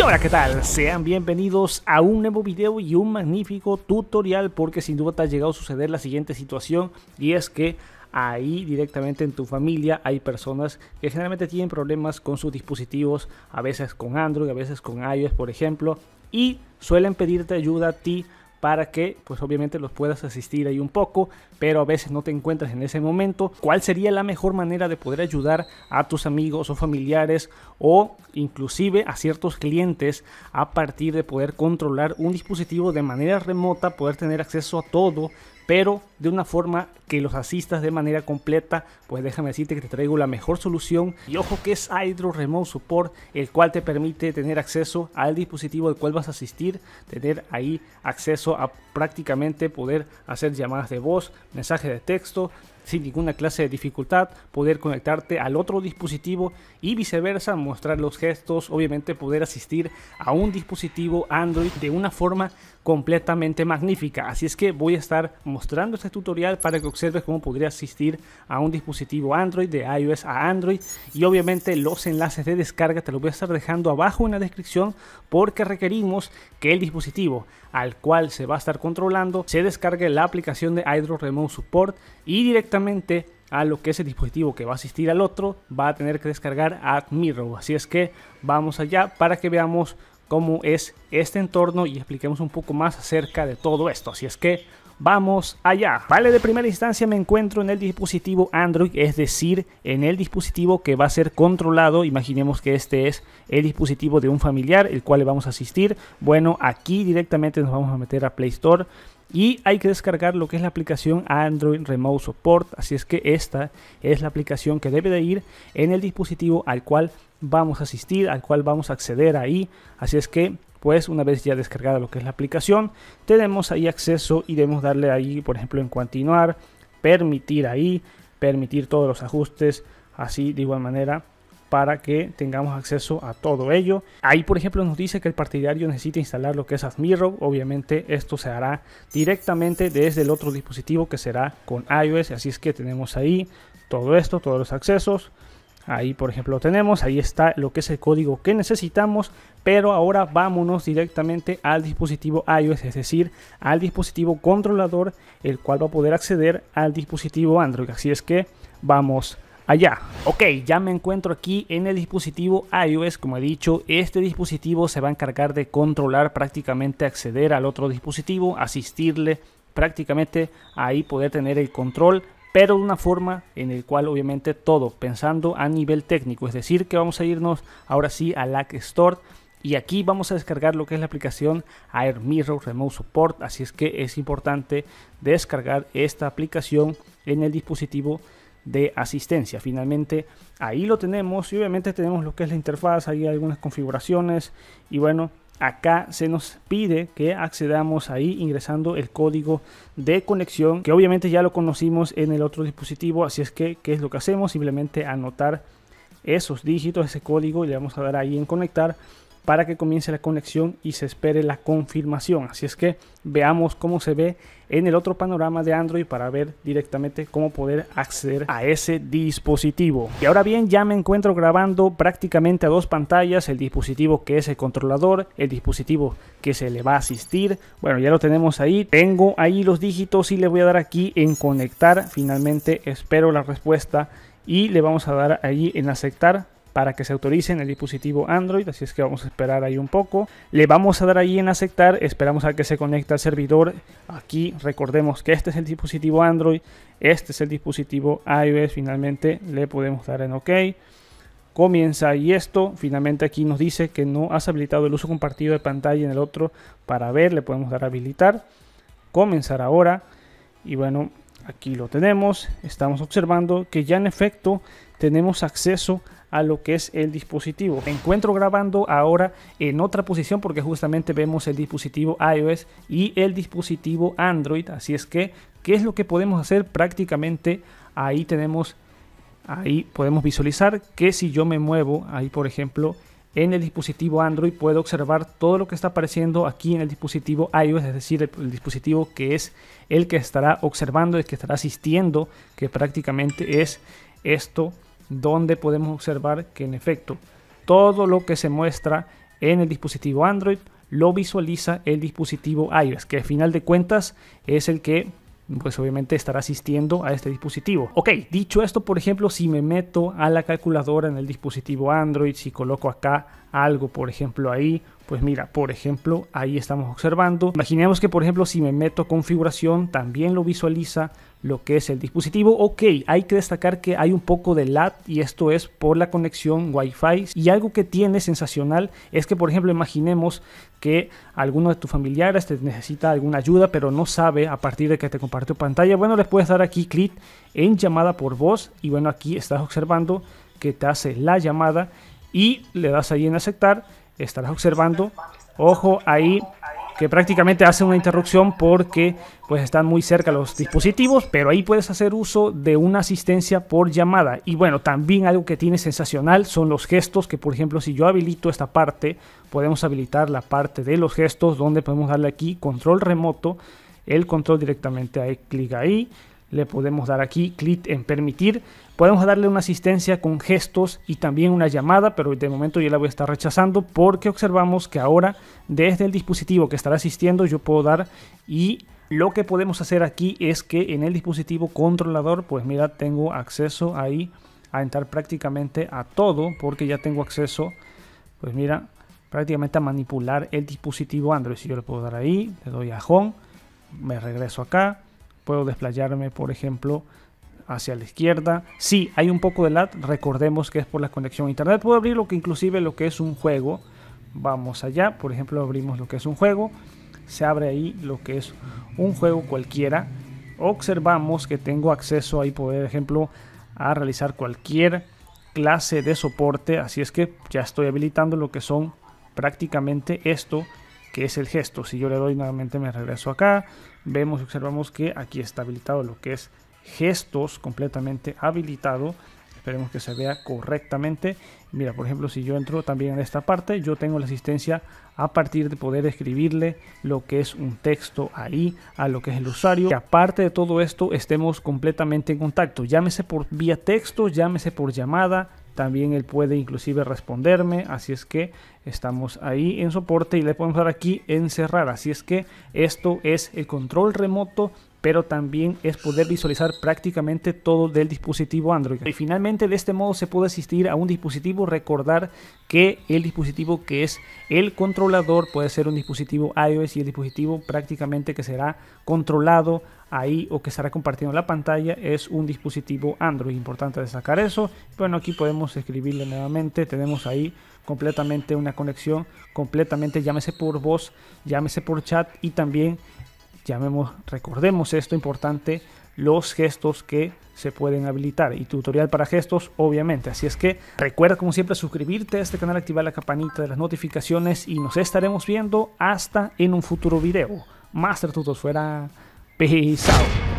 Y ahora, ¿qué tal? Sean bienvenidos a un nuevo video y un magnífico tutorial porque sin duda te ha llegado a suceder la siguiente situación y es que ahí directamente en tu familia hay personas que generalmente tienen problemas con sus dispositivos, a veces con Android, a veces con iOS por ejemplo, y suelen pedirte ayuda a ti para que pues obviamente los puedas asistir ahí un poco, pero a veces no te encuentras en ese momento. ¿Cuál sería la mejor manera de poder ayudar a tus amigos o familiares o inclusive a ciertos clientes a partir de poder controlar un dispositivo de manera remota, poder tener acceso a todo, pero de una forma que los asistas de manera completa, pues déjame decirte que te traigo la mejor solución. Y ojo que es Hydro Remote Support, el cual te permite tener acceso al dispositivo al cual vas a asistir, tener ahí acceso a prácticamente poder hacer llamadas de voz, mensajes de texto, sin ninguna clase de dificultad, poder conectarte al otro dispositivo y viceversa, mostrar los gestos, obviamente poder asistir a un dispositivo Android de una forma completamente magnífica. Así es que voy a estar mostrando este tutorial para que observes cómo podría asistir a un dispositivo Android, de iOS a Android y obviamente los enlaces de descarga te los voy a estar dejando abajo en la descripción porque requerimos que el dispositivo al cual se va a estar controlando se descargue la aplicación de Hydro Remote Support y directamente a lo que ese dispositivo que va a asistir al otro va a tener que descargar AdMiro. Así es que vamos allá para que veamos cómo es este entorno y expliquemos un poco más acerca de todo esto. Así es que Vamos allá. Vale, de primera instancia me encuentro en el dispositivo Android, es decir, en el dispositivo que va a ser controlado. Imaginemos que este es el dispositivo de un familiar, el cual le vamos a asistir. Bueno, aquí directamente nos vamos a meter a Play Store y hay que descargar lo que es la aplicación Android Remote Support. Así es que esta es la aplicación que debe de ir en el dispositivo al cual vamos a asistir, al cual vamos a acceder ahí. Así es que pues una vez ya descargada lo que es la aplicación, tenemos ahí acceso y debemos darle ahí, por ejemplo, en continuar, permitir ahí, permitir todos los ajustes, así de igual manera para que tengamos acceso a todo ello. Ahí, por ejemplo, nos dice que el partidario necesita instalar lo que es Admiro. Obviamente, esto se hará directamente desde el otro dispositivo que será con iOS. Así es que tenemos ahí todo esto, todos los accesos. Ahí, por ejemplo, lo tenemos. Ahí está lo que es el código que necesitamos. Pero ahora vámonos directamente al dispositivo iOS, es decir, al dispositivo controlador, el cual va a poder acceder al dispositivo Android. Así es que vamos allá. Ok, ya me encuentro aquí en el dispositivo iOS. Como he dicho, este dispositivo se va a encargar de controlar prácticamente acceder al otro dispositivo, asistirle prácticamente ahí poder tener el control pero de una forma en el cual obviamente todo pensando a nivel técnico, es decir, que vamos a irnos ahora sí a la Store y aquí vamos a descargar lo que es la aplicación Air Mirror Remote Support, así es que es importante descargar esta aplicación en el dispositivo de asistencia. Finalmente ahí lo tenemos y obviamente tenemos lo que es la interfaz, hay algunas configuraciones y bueno, acá se nos pide que accedamos ahí ingresando el código de conexión que obviamente ya lo conocimos en el otro dispositivo así es que qué es lo que hacemos simplemente anotar esos dígitos ese código y le vamos a dar ahí en conectar para que comience la conexión y se espere la confirmación. Así es que veamos cómo se ve en el otro panorama de Android para ver directamente cómo poder acceder a ese dispositivo. Y ahora bien, ya me encuentro grabando prácticamente a dos pantallas, el dispositivo que es el controlador, el dispositivo que se le va a asistir. Bueno, ya lo tenemos ahí. Tengo ahí los dígitos y le voy a dar aquí en conectar. Finalmente espero la respuesta y le vamos a dar ahí en aceptar para que se autorice en el dispositivo Android, así es que vamos a esperar ahí un poco. Le vamos a dar ahí en aceptar, esperamos a que se conecte al servidor. Aquí recordemos que este es el dispositivo Android, este es el dispositivo iOS, finalmente le podemos dar en OK. Comienza y esto, finalmente aquí nos dice que no has habilitado el uso compartido de pantalla en el otro para ver, le podemos dar a habilitar. Comenzar ahora y bueno, aquí lo tenemos, estamos observando que ya en efecto tenemos acceso a a lo que es el dispositivo. Me encuentro grabando ahora en otra posición porque justamente vemos el dispositivo iOS y el dispositivo Android. Así es que, ¿qué es lo que podemos hacer? Prácticamente ahí tenemos, ahí podemos visualizar que si yo me muevo, ahí por ejemplo, en el dispositivo Android puedo observar todo lo que está apareciendo aquí en el dispositivo iOS, es decir, el, el, dispositivo que es el que estará observando, el que estará asistiendo, que prácticamente es esto donde podemos observar que en efecto todo lo que se muestra en el dispositivo Android lo visualiza el dispositivo iOS, que al final de cuentas es el que pues obviamente estará asistiendo a este dispositivo. Ok, dicho esto, por ejemplo, si me meto a la calculadora en el dispositivo Android, si coloco acá algo, por ejemplo, ahí, pues mira, por ejemplo, ahí estamos observando. Imaginemos que, por ejemplo, si me meto a configuración, también lo visualiza lo que es el dispositivo. Ok, hay que destacar que hay un poco de lat y esto es por la conexión Wi-Fi. Y algo que tiene sensacional es que, por ejemplo, imaginemos que alguno de tus familiares te necesita alguna ayuda, pero no sabe a partir de que te compartió pantalla. Bueno, les puedes dar aquí clic en llamada por voz y bueno, aquí estás observando que te hace la llamada y le das ahí en aceptar. Estarás observando. Ojo ahí que prácticamente hace una interrupción porque pues están muy cerca los dispositivos, pero ahí puedes hacer uso de una asistencia por llamada. Y bueno, también algo que tiene sensacional son los gestos, que por ejemplo si yo habilito esta parte, podemos habilitar la parte de los gestos donde podemos darle aquí control remoto, el control directamente ahí, clic ahí le podemos dar aquí clic en permitir. Podemos darle una asistencia con gestos y también una llamada, pero de momento yo la voy a estar rechazando porque observamos que ahora desde el dispositivo que estará asistiendo yo puedo dar y lo que podemos hacer aquí es que en el dispositivo controlador, pues mira, tengo acceso ahí a entrar prácticamente a todo porque ya tengo acceso, pues mira, prácticamente a manipular el dispositivo Android. Si yo le puedo dar ahí, le doy a Home, me regreso acá puedo desplayarme, por ejemplo, hacia la izquierda. Sí, hay un poco de lat recordemos que es por la conexión a internet. Puedo abrir lo que inclusive lo que es un juego. Vamos allá, por ejemplo, abrimos lo que es un juego. Se abre ahí lo que es un juego cualquiera. Observamos que tengo acceso ahí, por ejemplo, a realizar cualquier clase de soporte. Así es que ya estoy habilitando lo que son prácticamente esto que es el gesto. Si yo le doy nuevamente me regreso acá, vemos observamos que aquí está habilitado lo que es gestos completamente habilitado. Esperemos que se vea correctamente. Mira, por ejemplo, si yo entro también en esta parte, yo tengo la asistencia a partir de poder escribirle lo que es un texto ahí a lo que es el usuario. Que aparte de todo esto, estemos completamente en contacto. Llámese por vía texto, llámese por llamada, también él puede inclusive responderme, así es que estamos ahí en soporte y le podemos dar aquí en cerrar. Así es que esto es el control remoto pero también es poder visualizar prácticamente todo del dispositivo Android. Y finalmente de este modo se puede asistir a un dispositivo, recordar que el dispositivo que es el controlador puede ser un dispositivo iOS y el dispositivo prácticamente que será controlado ahí o que estará compartiendo la pantalla es un dispositivo Android. Importante sacar eso. Bueno, aquí podemos escribirle nuevamente. Tenemos ahí completamente una conexión, completamente llámese por voz, llámese por chat y también llamemos, recordemos esto importante, los gestos que se pueden habilitar y tutorial para gestos obviamente así es que recuerda como siempre suscribirte a este canal activar la campanita de las notificaciones y nos estaremos viendo hasta en un futuro video Master Tutos fuera peace out